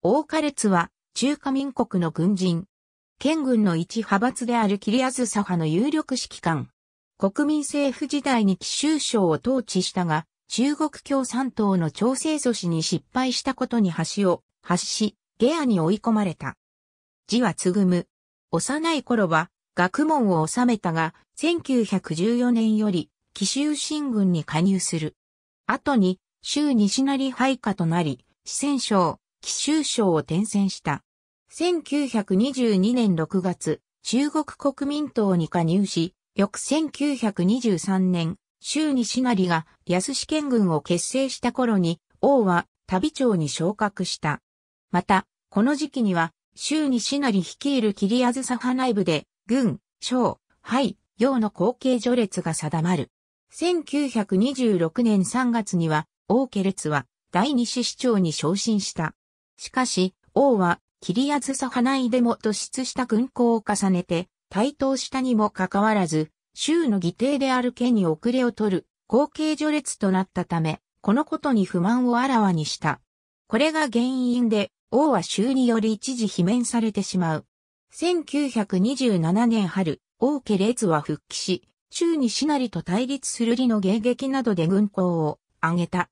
大ーカレツは、中華民国の軍人。県軍の一派閥であるキリアズサ派の有力指揮官。国民政府時代に奇州省を統治したが、中国共産党の調整阻止に失敗したことに橋を発し、ゲアに追い込まれた。字はつぐむ。幼い頃は学問を収めたが、1914年より奇州新軍に加入する。後に、州西成配下となり、四川省、貴州省を転戦した。1922年6月、中国国民党に加入し、翌1923年、州西成が安試県軍を結成した頃に、王は旅長に昇格した。また、この時期には、州西成率いる桐あずさ派内部で、軍、省、廃、洋の後継序列が定まる。1926年3月には、王家列は第二市市長に昇進した。しかし、王は、キリアズサハナイでも突出した軍功を重ねて、台頭したにもかかわらず、州の議定である家に遅れを取る、後継序列となったため、このことに不満をあらわにした。これが原因で、王は州により一時罷免されてしまう。1927年春、王家列は復帰し、州にしなりと対立する理の迎撃などで軍港を挙げた。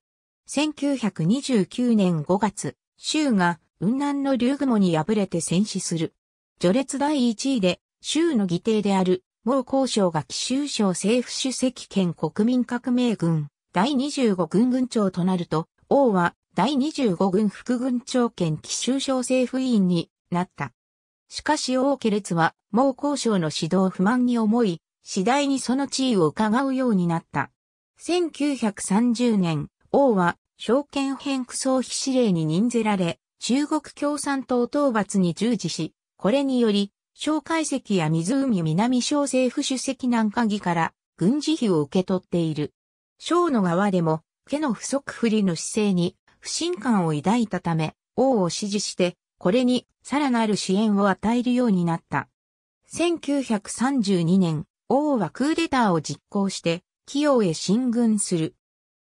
1929年5月、州が雲南の竜雲に敗れて戦死する。序列第一位で、州の議定である、毛交省が奇州省政府主席兼国民革命軍、第25軍軍長となると、王は第25軍副軍長兼奇州省政府委員になった。しかし王家列は、毛交省の指導不満に思い、次第にその地位を伺うようになった。1930年、王は証券偏区総非指令に任ぜられ、中国共産党討伐に従事し、これにより、蒋介石や湖南小政府主席南下議から軍事費を受け取っている。小の側でも、家の不足不利の姿勢に不信感を抱いたため、王を支持して、これにさらなる支援を与えるようになった。1932年、王はクーデターを実行して、清へ進軍する。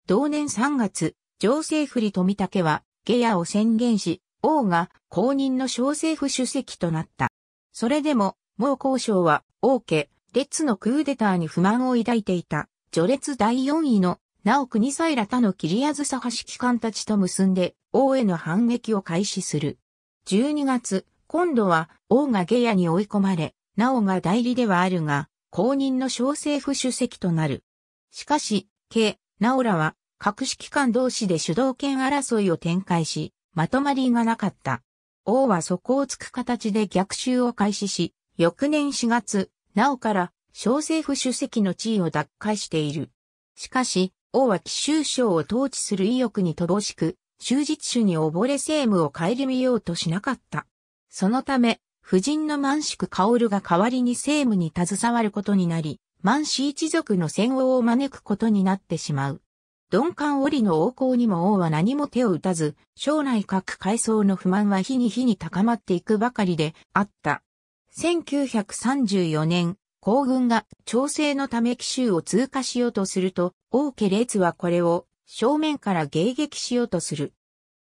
同年3月、上政府里富武は、下野を宣言し、王が公認の小政府主席となった。それでも、毛交渉は、王家、列のクーデターに不満を抱いていた、序列第四位の、直国サイら他の切りズずさ橋機関たちと結んで、王への反撃を開始する。12月、今度は、王が下野に追い込まれ、なおが代理ではあるが、公認の小政府主席となる。しかし、ケ、ナオらは、各指揮官同士で主導権争いを展開し、まとまりがなかった。王は底をつく形で逆襲を開始し、翌年4月、なおから小政府主席の地位を奪回している。しかし、王は奇襲省を統治する意欲に乏しく、終日主に溺れ政務を顧みようとしなかった。そのため、夫人の満宿薫が代わりに政務に携わることになり、満氏一族の戦王を招くことになってしまう。鈍感織の王侯にも王は何も手を打たず、将来各階層の不満は日に日に高まっていくばかりであった。1934年、皇軍が調整のため奇襲を通過しようとすると、王家列はこれを正面から迎撃しようとする。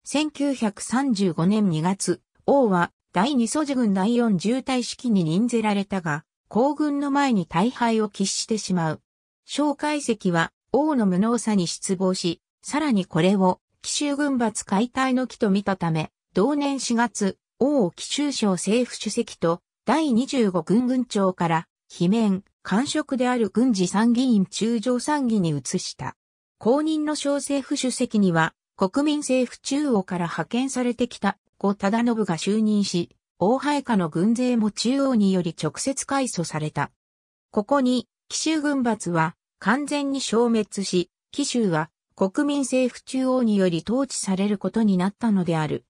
1935年2月、王は第二祖寺軍第四重隊式に任ぜられたが、皇軍の前に大敗を喫してしまう。小解析は王の無能さに失望し、さらにこれを奇襲軍閥解体の木と見たため、同年4月、王を奇襲省政府主席と第25軍軍長から、罷免、官職である軍事参議院中上参議に移した。後任の省政府主席には、国民政府中央から派遣されてきた後忠信が就任し、王配下の軍勢も中央により直接改組された。ここに、奇襲軍閥は、完全に消滅し、紀州は国民政府中央により統治されることになったのである。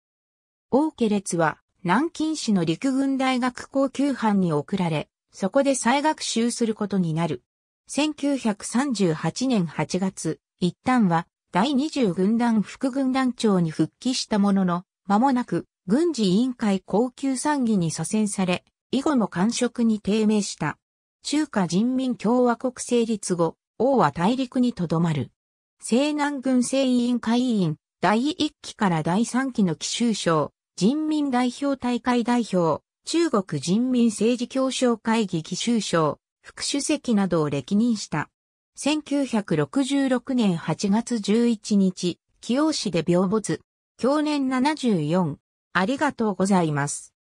王家列は南京市の陸軍大学高級班に送られ、そこで再学習することになる。1938年8月、一旦は第20軍団副軍団長に復帰したものの、間もなく軍事委員会高級参議に左遷され、以後も官職に低迷した。中華人民共和国成立後、王は大陸にとどまる。西南軍政委員会委員、第1期から第3期の奇襲省、人民代表大会代表、中国人民政治協商会議奇襲省、副主席などを歴任した。1966年8月11日、清市で病没。去年74。ありがとうございます。